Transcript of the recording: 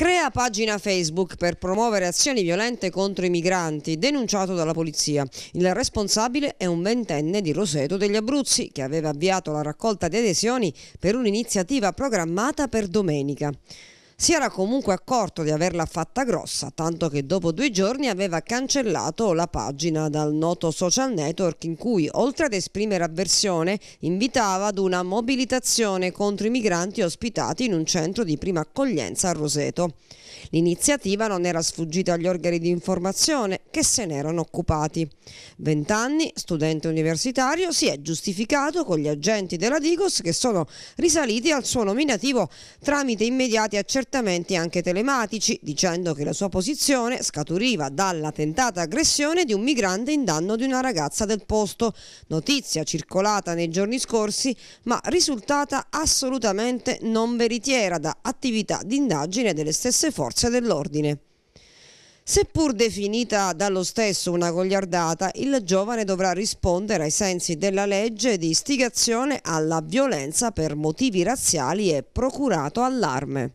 Crea pagina Facebook per promuovere azioni violente contro i migranti, denunciato dalla polizia. Il responsabile è un ventenne di Roseto degli Abruzzi che aveva avviato la raccolta di adesioni per un'iniziativa programmata per domenica si era comunque accorto di averla fatta grossa, tanto che dopo due giorni aveva cancellato la pagina dal noto social network in cui, oltre ad esprimere avversione, invitava ad una mobilitazione contro i migranti ospitati in un centro di prima accoglienza a Roseto. L'iniziativa non era sfuggita agli organi di informazione che se n'erano occupati. Vent'anni, studente universitario, si è giustificato con gli agenti della Digos che sono risaliti al suo nominativo tramite immediati accertamenti trattamenti anche telematici, dicendo che la sua posizione scaturiva dalla tentata aggressione di un migrante in danno di una ragazza del posto, notizia circolata nei giorni scorsi ma risultata assolutamente non veritiera da attività di indagine delle stesse forze dell'ordine. Seppur definita dallo stesso una gogliardata, il giovane dovrà rispondere ai sensi della legge di istigazione alla violenza per motivi razziali e procurato allarme.